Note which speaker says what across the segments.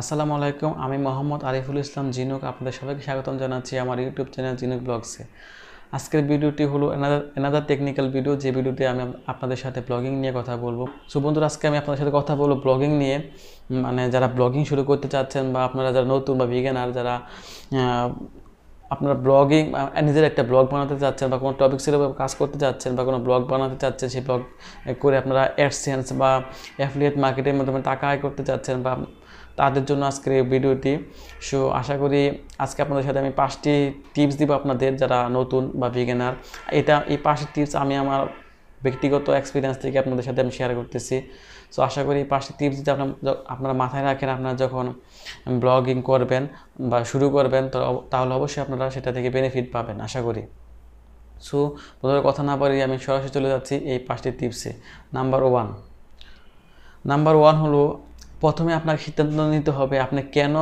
Speaker 1: আসসালামু আলাইকুম আমি মোহাম্মদ আরিফুল ইসলাম জিনুক আপনাদের সবাইকে স্বাগতম জানাচ্ছি আমার ইউটিউব চ্যানেল জিনুক ব্লগসে আজকের ভিডিওটি হলো এনাদার এনাদার টেকনিক্যাল ভিডিও যে ভিডিওতে আমি আপনাদের সাথে ব্লগিং নিয়ে কথা বলবো সো বন্ধুর আজকে আমি আপনাদের সাথে কথা বলবো ব্লগিং নিয়ে মানে যারা ব্লগিং শুরু করতে চাচ্ছেন বা আপনারা যারা নতুন বা বিজ্ঞানার যারা আপনারা ব্লগিং নিজের একটা ব্লগ বানাতে চাচ্ছেন বা কোনো টপিক্সের উপর কাজ করতে চাচ্ছেন বা কোনো ব্লগ বানাতে চাচ্ছেন সেই ব্লগ করে আপনারা অ্যাডসেন্স বা অ্যাফিলিয়েট মার্কেটের মাধ্যমে টাকা আয় করতে চাচ্ছেন বা তাদের জন্য আজকের এই ভিডিওটি সো আশা করি আজকে আপনাদের সাথে আমি পাঁচটি টিপস দিব আপনাদের যারা নতুন বা বিগেনার এটা এই পাঁচটি টিপস আমি আমার ব্যক্তিগত এক্সপিরিয়েন্স থেকে আপনাদের সাথে আমি শেয়ার করতেছি সো আশা করি এই পাঁচটি টিপস যদি আপনার আপনারা মাথায় রাখেন আপনারা যখন ব্লগিং করবেন বা শুরু করবেন তাহলে অবশ্যই আপনারা সেটা থেকে বেনিফিট পাবেন আশা করি সো প্রথমে কথা না পারি আমি সরাসরি চলে যাচ্ছি এই পাঁচটি টিপসে নাম্বার ওয়ান নাম্বার ওয়ান হলো প্রথমে আপনাকে সিদ্ধান্ত নিতে হবে আপনি কেন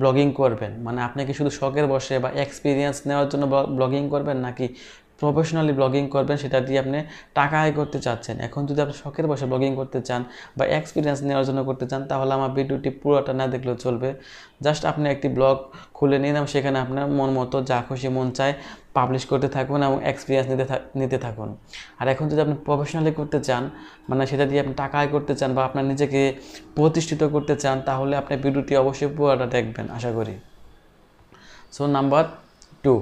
Speaker 1: ব্লগিং করবেন মানে আপনি কি শুধু শখের বসে বা এক্সপিরিয়েন্স নেওয়ার জন্য ব্লগিং করবেন নাকি প্রফেশনালি ব্লগিং করবেন সেটা দিয়ে আপনি টাকা আয় করতে চাচ্ছেন এখন যদি আপনি শখের বসে ব্লগিং করতে চান বা এক্সপিরিয়েন্স নেওয়ার জন্য করতে চান তাহলে আমার ভিডিওটি পুরোটা না দেখলেও চলবে জাস্ট আপনি একটি ব্লগ খুলে নিলাম সেখানে আপনার মন মতো যা খুশি মন চায় পাবলিশ করতে থাকুন এবং এক্সপিরিয়েন্স নিতে নিতে থাকুন আর এখন যদি আপনি প্রফেশনালি করতে চান মানে সেটা দিয়ে আপনি টাকা আয় করতে চান বা আপনার নিজেকে প্রতিষ্ঠিত করতে চান তাহলে আপনি ভিডিওটি অবশ্যই পুরোটা দেখবেন আশা করি সো নাম্বার টু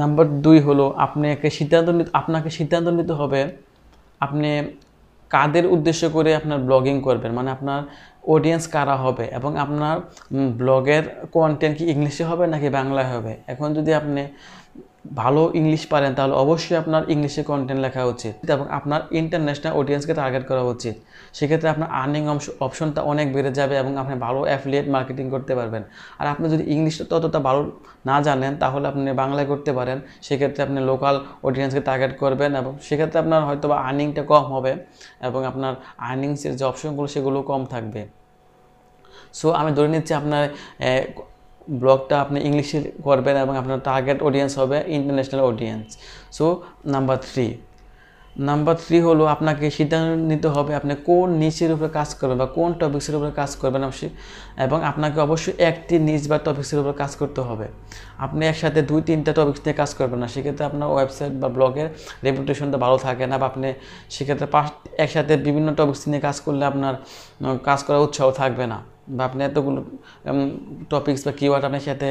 Speaker 1: নাম্বার দুই হলো আপনি আপনাকে সিদ্ধান্ত আপনাকে সিদ্ধান্ত নিতে হবে আপনি কাদের উদ্দেশ্য করে আপনার ব্লগিং করবেন মানে আপনার অডিয়েন্স কারা হবে এবং আপনার ব্লগের কন্টেন্ট কি ইংলিশে হবে নাকি বাংলায় হবে এখন যদি আপনি ভালো ইংলিশ পারেন তাহলে অবশ্যই আপনার ইংলিশে কন্টেন্ট লেখা উচিত এবং আপনার ইন্টারন্যাশনাল অডিয়েন্সকে টার্গেট করা উচিত সেক্ষেত্রে আপনার আর্নিং অপশনটা অনেক বেড়ে যাবে এবং আপনি ভালো অ্যাফিলিয়েট মার্কেটিং করতে পারবেন আর আপনি যদি ইংলিশটা ততটা ভালো না জানেন তাহলে আপনি বাংলায় করতে পারেন সেক্ষেত্রে আপনি লোকাল অডিয়েন্সকে টার্গেট করবেন এবং সেক্ষেত্রে আপনার হয়তো বা আর্নিংটা কম হবে এবং আপনার আর্নিংসের যে অপশনগুলো সেগুলো কম থাকবে সো আমি ধরে নিচ্ছি আপনার ব্লগটা আপনি ইংলিশে করবেন এবং আপনার টার্গেট অডিয়েন্স হবে international audience so number three number three হলো আপনাকে সিদ্ধান্ত নিতে হবে আপনি কোন নিচের উপরে কাজ করবেন বা কোন টপিক্সের উপরে কাজ করবেন অবশ্যই এবং আপনাকে অবশ্যই একটি নিচ বা টপিক্সের উপরে কাজ করতে হবে আপনি একসাথে দুই তিনটা টপিক্স নিয়ে কাজ করবেন না সেক্ষেত্রে আপনার ওয়েবসাইট বা ব্লগের রেপুটেশনটা ভালো থাকে না বা আপনি সেক্ষেত্রে পাঁচ একসাথে বিভিন্ন টপিক্স নিয়ে কাজ করলে আপনার কাজ করার উৎসাহ থাকবে না বা আপনি এতগুলো টপিক্স বা কিওয়ার্ড আপনার সাথে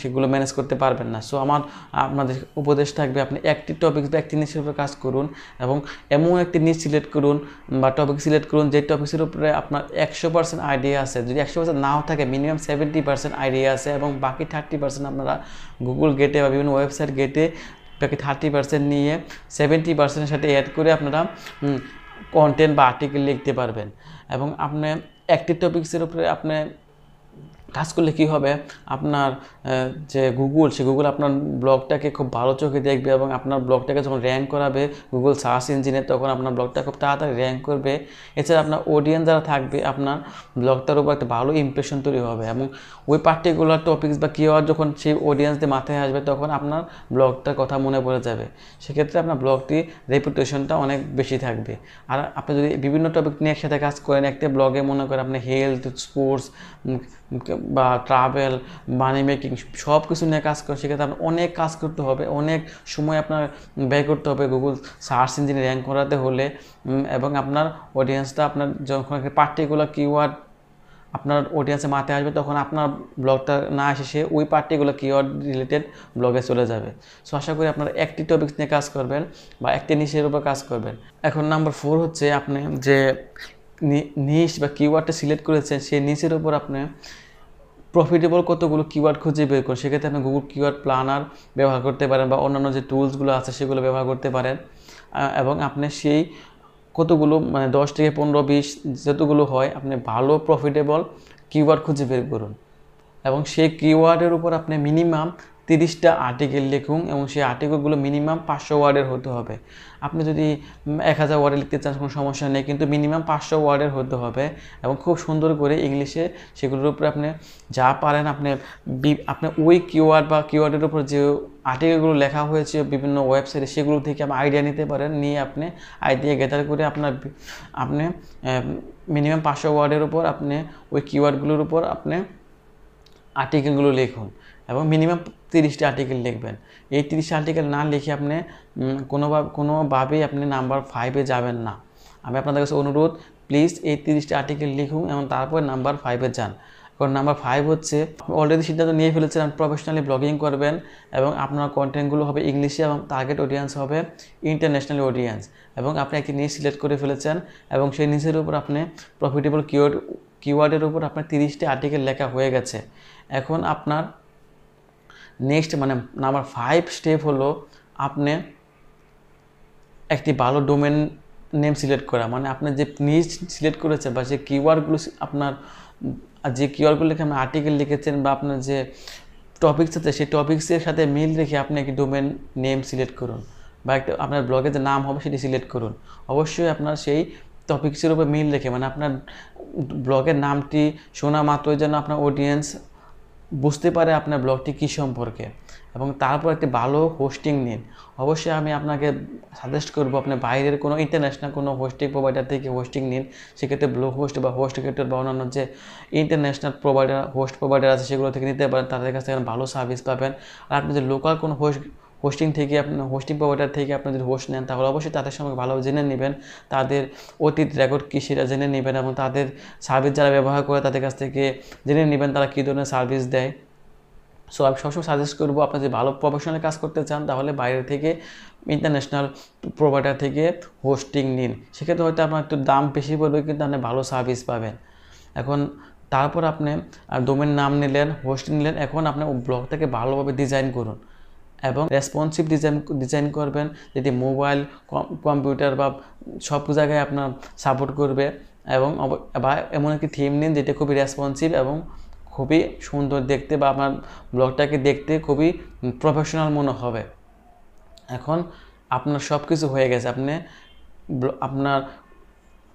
Speaker 1: সেগুলো ম্যানেজ করতে পারবেন না সো আমার আপনাদের উপদেশ থাকবে আপনি একটি টপিক্স বা একটি নিচের উপরে কাজ করুন এবং এমন একটি নিচ সিলেক্ট করুন বা টপিক সিলেক্ট করুন যে টপিক্সের উপরে আপনার একশো পার্সেন্ট আইডিয়া আছে যদি একশো পার্সেন্ট নাও থাকে মিনিমাম সেভেন্টি পার্সেন্ট আইডিয়া আছে এবং বাকি থার্টি পার্সেন্ট আপনারা গুগল গেটে বা বিভিন্ন ওয়েবসাইট গেটে বাকি থার্টি পার্সেন্ট নিয়ে সেভেন্টি পার্সেন্টের সাথে অ্যাড করে আপনারা কন্টেন্ট বা আর্টিকেল লিখতে পারবেন এবং আপনি एक्टिव टपिक्सर उपरे अपने কাজ করলে কি হবে আপনার যে গুগল সে গুগল আপনার ব্লগটাকে খুব ভালো চোখে দেখবে এবং আপনার ব্লগটাকে যখন র্যাঙ্ক করাবে গুগল সার্চ ইঞ্জিনে তখন আপনার ব্লগটা খুব তাড়াতাড়ি র্যাঙ্ক করবে এছাড়া আপনার অডিয়েন্স যারা থাকবে আপনার ব্লগটার উপর একটা ভালো ইমপ্রেশন তৈরি হবে এবং ওই পার্টিকুলার টপিক্স বা হওয়ার যখন সেই অডিয়েন্সদের মাথায় আসবে তখন আপনার ব্লগটার কথা মনে পড়ে যাবে সেক্ষেত্রে আপনার ব্লগটি রেপুটেশনটা অনেক বেশি থাকবে আর আপনি যদি বিভিন্ন টপিক নিয়ে একসাথে কাজ করেন একটা ব্লগে মনে করেন আপনি হেলথ স্পোর্টস বা ট্রাভেল মানি মেকিং সব কিছু নিয়ে কাজ করে সেক্ষেত্রে আপনার অনেক কাজ করতে হবে অনেক সময় আপনার ব্যয় করতে হবে গুগল সার্চ ইঞ্জিন র্যাঙ্ক করাতে হলে এবং আপনার অডিয়েন্সটা আপনার যখন একটা পার্টিকুলার কিওয়ার্ড আপনার অডিয়েন্সে মাথায় আসবে তখন আপনার ব্লগটা না এসে সে ওই পার্টিগুলো কিওয়ার্ড রিলেটেড ব্লগে চলে যাবে সো আশা করি আপনার একটি টপিক্স নিয়ে কাজ করবেন বা একটি নিশের উপর কাজ করবেন এখন নাম্বার ফোর হচ্ছে আপনি যে নিশ বা কিওয়ার্ডটা সিলেক্ট করেছেন সেই নিশের উপর আপনি প্রফিটেবল কতগুলো কিওয়ার্ড খুঁজে বের করুন সেক্ষেত্রে আপনি গুগল কিওয়ার্ড প্ল্যানার ব্যবহার করতে পারেন বা অন্যান্য যে টুলসগুলো আছে সেগুলো ব্যবহার করতে পারেন এবং আপনি সেই কতগুলো মানে দশ থেকে পনেরো বিশ যতগুলো হয় আপনি ভালো প্রফিটেবল কিওয়ার্ড খুঁজে বের করুন এবং সেই কিওয়ার্ডের উপর আপনি মিনিমাম তিরিশটা আর্টিকেল লিখুন এবং সেই আর্টিকেলগুলো মিনিমাম পাঁচশো ওয়ার্ডের হতে হবে আপনি যদি এক হাজার ওয়ার্ডে লিখতে চান কোনো সমস্যা নেই কিন্তু মিনিমাম পাঁচশো ওয়ার্ডের হতে হবে এবং খুব সুন্দর করে ইংলিশে সেগুলোর উপরে আপনি যা পারেন আপনি আপনি ওই কিওয়ার্ড বা কিওয়ার্ডের উপর যে আর্টিকেলগুলো লেখা হয়েছে বিভিন্ন ওয়েবসাইটে সেগুলো থেকে আপনি আইডিয়া নিতে পারেন নিয়ে আপনি আইডিয়া গেদার করে আপনার আপনি মিনিমাম পাঁচশো ওয়ার্ডের উপর আপনি ওই কিওয়ার্ডগুলোর উপর আপনি আর্টিকেলগুলো লিখুন এবং মিনিমাম তিরিশটি আর্টিকেল লিখবেন এই তিরিশটি আর্টিকেল না লিখে আপনি কোনোভাবে কোনোভাবেই আপনি নাম্বার ফাইভে যাবেন না আমি আপনাদের কাছে অনুরোধ প্লিজ এই তিরিশটি আর্টিকেল লিখুন এবং তারপর নাম্বার ফাইভে যান কারণ নাম্বার ফাইভ হচ্ছে অলরেডি সিদ্ধান্ত নিয়ে ফেলেছেন আপনি প্রফেশনালি ব্লগিং করবেন এবং আপনার কন্টেন্টগুলো হবে ইংলিশে এবং টার্গেট অডিয়েন্স হবে ইন্টারন্যাশনাল অডিয়েন্স এবং আপনি একটি নিজ সিলেক্ট করে ফেলেছেন এবং সেই নিজের উপর আপনি প্রফিটেবল কিওয়ার্ড কিওয়ার্ডের উপর আপনার তিরিশটি আর্টিকেল লেখা হয়ে গেছে এখন আপনার নেক্সট মানে নাম্বার ফাইভ স্টেপ হলো আপনি একটি ভালো ডোমেন নেম সিলেক্ট করা মানে আপনি যে নিজ সিলেক্ট করেছেন বা যে কিওয়ার্ডগুলো আপনার যে লিখে আপনি আর্টিকেল লিখেছেন বা আপনার যে টপিক্স আছে সেই টপিক্সের সাথে মিল রেখে আপনি একটি ডোমেন নেম সিলেক্ট করুন বা একটা আপনার ব্লগের যে নাম হবে সেটি সিলেক্ট করুন অবশ্যই আপনার সেই টপিক্সের উপর মিল রেখে মানে আপনার ব্লগের নামটি শোনা মাত্রই যেন আপনার অডিয়েন্স বুঝতে পারে আপনার ব্লগটি কী সম্পর্কে এবং তারপর একটি ভালো হোস্টিং নিন অবশ্যই আমি আপনাকে সাজেস্ট করবো আপনি বাইরের কোনো ইন্টারন্যাশনাল কোনো হোস্টিং প্রোভাইডার থেকে হোস্টিং নিন সেক্ষেত্রে ব্লু হোস্ট বা হোস্ট ক্রিয়েটর বা অন্যান্য যে ইন্টারন্যাশনাল প্রোভাইডার হোস্ট প্রোভাইডার আছে সেগুলো থেকে নিতে পারেন তাদের কাছ থেকে ভালো সার্ভিস পাবেন আর আপনি যে লোকাল কোনো হোস্ট হোস্টিং থেকে আপনার হোস্টিং প্রোভাইডার থেকে আপনি যদি হোস্ট নেন তাহলে অবশ্যই তাদের সঙ্গে ভালো জেনে নেবেন তাদের অতীত রেকর্ড কী সেটা জেনে নেবেন এবং তাদের সার্ভিস যারা ব্যবহার করে তাদের কাছ থেকে জেনে নেবেন তারা কী ধরনের সার্ভিস দেয় সো আমি সবসময় সাজেস্ট করবো আপনি যদি ভালো প্রফেশনাল কাজ করতে চান তাহলে বাইরে থেকে ইন্টারন্যাশনাল প্রোভাইডার থেকে হোস্টিং নিন সেক্ষেত্রে হয়তো আপনার একটু দাম বেশি পড়বে কিন্তু আপনি ভালো সার্ভিস পাবেন এখন তারপর আপনি ডোমেন নাম নিলেন হোস্টিং নিলেন এখন আপনি ব্লগটাকে ভালোভাবে ডিজাইন করুন এবং রেসপন্সিভ ডিজাইন ডিজাইন করবেন যেটি মোবাইল কম্পিউটার বা সব জায়গায় আপনার সাপোর্ট করবে এবং বা এমন একটি থিম নিন যেটি খুবই রেসপন্সিভ এবং খুবই সুন্দর দেখতে বা আপনার ব্লগটাকে দেখতে খুবই প্রফেশনাল মনে হবে এখন আপনার সব কিছু হয়ে গেছে আপনি আপনার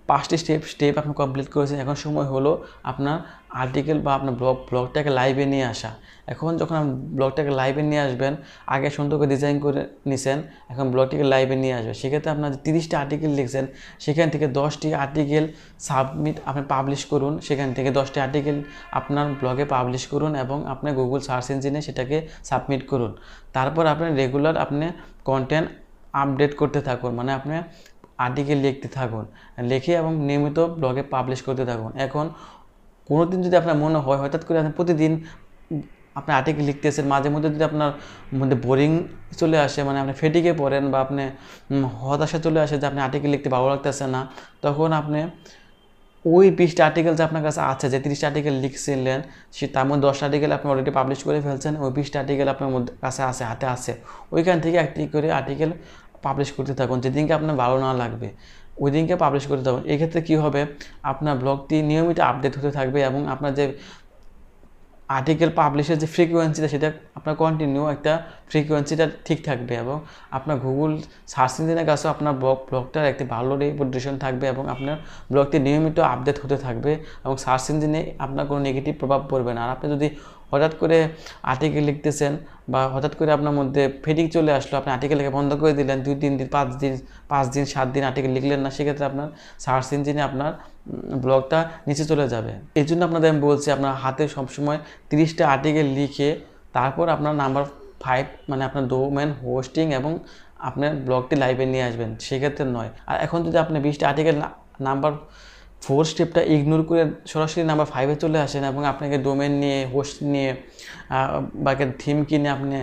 Speaker 1: পাঁচটি স্টেপ স্টেপ আপনি কমপ্লিট করেছেন এখন সময় হলো আপনার আর্টিকেল বা আপনার ব্লগ ব্লগটাকে লাইভে নিয়ে আসা এখন যখন আপনি ব্লগটাকে লাইভে নিয়ে আসবেন আগে সুন্দর করে ডিজাইন করে নিছেন এখন ব্লগটিকে লাইভে নিয়ে আসবেন সেক্ষেত্রে আপনার যে তিরিশটা আর্টিকেল লিখছেন সেখান থেকে দশটি আর্টিকেল সাবমিট আপনি পাবলিশ করুন সেখান থেকে দশটি আর্টিকেল আপনার ব্লগে পাবলিশ করুন এবং আপনি গুগল সার্চ ইঞ্জিনে সেটাকে সাবমিট করুন তারপর আপনি রেগুলার আপনি কন্টেন্ট আপডেট করতে থাকুন মানে আপনি আর্টিকেল লিখতে থাকুন লিখে এবং নিয়মিত ব্লগে পাবলিশ করতে থাকুন এখন কোনো দিন যদি আপনার মনে হয় হঠাৎ করে আপনি প্রতিদিন আপনি আর্টিকেল লিখতেছেন মাঝে মধ্যে যদি আপনার মধ্যে বোরিং চলে আসে মানে আপনি ফেটিকে পড়েন বা আপনি হতাশা চলে আসে যে আপনি আর্টিকেল লিখতে ভালো লাগতেছে না তখন আপনি ওই বিশটা আর্টিকেল যে আপনার কাছে আছে যে তিরিশটা আর্টিকেল লিখছিলেন সে তার মধ্যে দশটা আর্টিকেল আপনি অলরেডি পাবলিশ করে ফেলছেন ওই বিশটা আর্টিকেল আপনার মধ্যে কাছে আছে হাতে আছে ওইখান থেকে একটি করে আর্টিকেল পাবলিশ করতে থাকুন যেদিনকে আপনার ভালো না লাগবে ওই দিনকে পাবলিশ করতে থাকুন এক্ষেত্রে কী হবে আপনার ব্লগটি নিয়মিত আপডেট হতে থাকবে এবং আপনার যে আর্টিকেল পাবলিশের যে ফ্রিকোয়েন্সিটা সেটা আপনার কন্টিনিউ একটা ফ্রিকোয়েন্সিটা ঠিক থাকবে এবং আপনার গুগল সার্চ ইঞ্জিনের কাছেও আপনার ব্লগ ব্লগটার একটি ভালো রেপুটেশন থাকবে এবং আপনার ব্লগটি নিয়মিত আপডেট হতে থাকবে এবং সার্চ ইঞ্জিনে আপনার কোনো নেগেটিভ প্রভাব পড়বে না আর আপনি যদি হঠাৎ করে আর্টিকেল লিখতেছেন বা হঠাৎ করে আপনার মধ্যে ফেডিং চলে আসলো আপনি আর্টিকেল লেখা বন্ধ করে দিলেন দুই তিন দিন পাঁচ দিন পাঁচ দিন সাত দিন আর্টিকেল লিখলেন না সেক্ষেত্রে আপনার সার্চ ইঞ্জিনে আপনার ব্লগটা নিচে চলে যাবে এই জন্য আপনাদের আমি বলছি আপনার হাতে সবসময় তিরিশটা আর্টিকেল লিখে তারপর আপনার নাম্বার ফাইভ মানে আপনার ডোমেন হোস্টিং এবং আপনার ব্লগটি লাইভে নিয়ে আসবেন সেক্ষেত্রে নয় আর এখন যদি আপনি বিশটা আর্টিকেল নাম্বার ফোর স্টেপটা ইগনোর করে সরাসরি নাম্বার ফাইভে চলে আসেন এবং আপনাকে ডোমেন নিয়ে হোস্ট নিয়ে বা থিম কিনে আপনি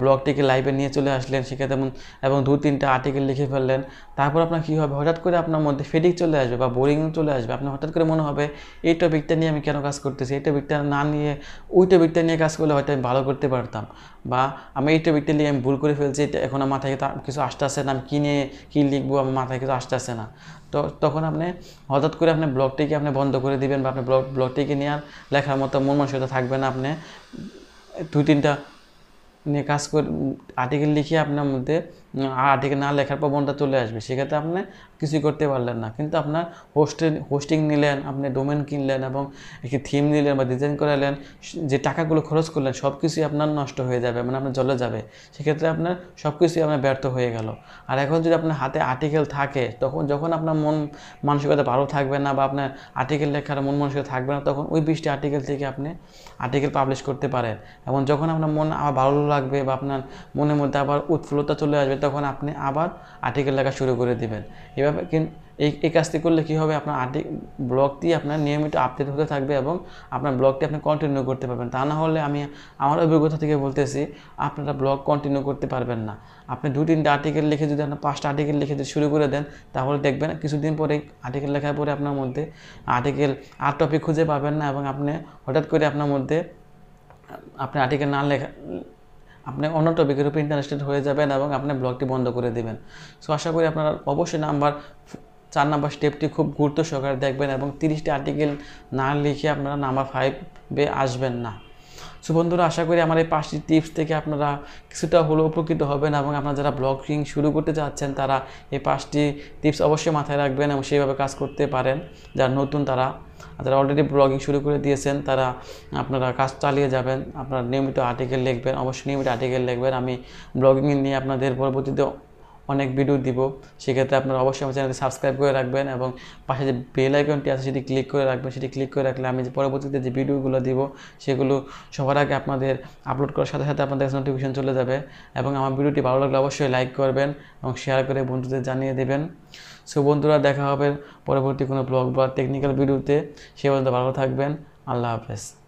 Speaker 1: ব্লগটিকে লাইভে নিয়ে চলে আসলেন সেক্ষেত্রে এবং দু তিনটা আর্টিকেল লিখে ফেললেন তারপর আপনার কী হবে হঠাৎ করে আপনার মধ্যে ফেডিক চলে আসবে বা বোরিং চলে আসবে আপনার হঠাৎ করে মনে হবে এই টপিকটা নিয়ে আমি কেন কাজ করতেছি এই টপিকটা না নিয়ে ওই টপিকটা নিয়ে কাজ করলে হয়তো আমি ভালো করতে পারতাম বা আমি এই টপিকটা নিয়ে আমি ভুল করে ফেলছি এটা এখন আমার মাথায় কিছু আসতে আসে না আমি কী নিয়ে কী লিখবো আমার মাথায় কিছু আসতে আসে না তো তখন আপনি হঠাৎ করে আপনি ব্লগটিকে আপনি বন্ধ করে দিবেন বা আপনি ব্লগ ব্লগটিকে নিয়ে আর লেখার মতো মন মানসিকতা থাকবে না আপনি দুই তিনটা নিয়ে কাজ করে আর্টিকেল লিখে আপনার মধ্যে আর থেকে না লেখার প্রবণতা চলে আসবে সেক্ষেত্রে আপনি কিছুই করতে পারলেন না কিন্তু আপনার হোস্টেল হোস্টিং নিলেন আপনি ডোমেন কিনলেন এবং একটি থিম নিলেন বা ডিজাইন করালেন যে টাকাগুলো খরচ করলেন সব কিছুই আপনার নষ্ট হয়ে যাবে মানে আপনার জলে যাবে সেক্ষেত্রে আপনার সব কিছুই আপনার ব্যর্থ হয়ে গেল আর এখন যদি আপনার হাতে আর্টিকেল থাকে তখন যখন আপনার মন মানসিকতা ভালো থাকবে না বা আপনার আর্টিকেল লেখার মন মানসিকতা থাকবে না তখন ওই বিশটি আর্টিকেল থেকে আপনি আর্টিকেল পাবলিশ করতে পারেন এবং যখন আপনার মন আবার ভালো লাগবে বা আপনার মনের মধ্যে আবার উৎফুল্লতা চলে আসবে তখন আপনি আবার আর্টিকেল লেখা শুরু করে দেবেন এভাবে এই এই কাজটি করলে কী হবে আপনার আর্টিক ব্লগটি আপনার নিয়মিত আপডেট হতে থাকবে এবং আপনার ব্লগটি আপনি কন্টিনিউ করতে পারবেন তা না হলে আমি আমার অভিজ্ঞতা থেকে বলতেছি আপনারা ব্লগ কন্টিনিউ করতে পারবেন না আপনি দু তিনটে আর্টিকেল লিখে যদি আপনার পাঁচটা আর্টিকেল লিখে যদি শুরু করে দেন তাহলে দেখবেন কিছুদিন পরে আর্টিকেল লেখার পরে আপনার মধ্যে আর্টিকেল আর টপিক খুঁজে পাবেন না এবং আপনি হঠাৎ করে আপনার মধ্যে আপনি আর্টিকেল না লেখা আপনি অন্য টপিকের উপর ইন্টারেস্টেড হয়ে যাবেন এবং আপনি ব্লগটি বন্ধ করে দেবেন সো আশা করি আপনারা অবশ্যই নাম্বার চার নাম্বার স্টেপটি খুব গুরুত্ব সহকারে দেখবেন এবং তিরিশটি আর্টিকেল না লিখে আপনারা নাম্বার ফাইভে আসবেন না সো বন্ধুরা আশা করি আমার এই পাঁচটি টিপস থেকে আপনারা কিছুটা হলেও উপকৃত হবেন এবং আপনারা যারা ব্লগিং শুরু করতে চাচ্ছেন তারা এই পাঁচটি টিপস অবশ্যই মাথায় রাখবেন এবং সেইভাবে কাজ করতে পারেন যারা নতুন তারা যারা অলরেডি ব্লগিং শুরু করে দিয়েছেন তারা আপনারা কাজ চালিয়ে যাবেন আপনারা নিয়মিত আর্টিকেল লিখবেন অবশ্যই নিয়মিত আর্টিকেল লিখবেন আমি ব্লগিং নিয়ে আপনাদের পরবর্তীতে অনেক ভিডিও দিব সেক্ষেত্রে আপনারা অবশ্যই আমার চ্যানেলটি সাবস্ক্রাইব করে রাখবেন এবং পাশে যে বেল আইকনটি আছে সেটি ক্লিক করে রাখবেন সেটি ক্লিক করে রাখলে আমি যে পরবর্তীতে যে ভিডিওগুলো দিব সেগুলো সবার আগে আপনাদের আপলোড করার সাথে সাথে আপনাদের নোটিফিকেশন চলে যাবে এবং আমার ভিডিওটি ভালো লাগলে অবশ্যই লাইক করবেন এবং শেয়ার করে বন্ধুদের জানিয়ে দেবেন সো বন্ধুরা দেখা হবে পরবর্তী কোনো ব্লগ বা টেকনিক্যাল ভিডিওতে সে পর্যন্ত ভালো থাকবেন আল্লাহ হাফেজ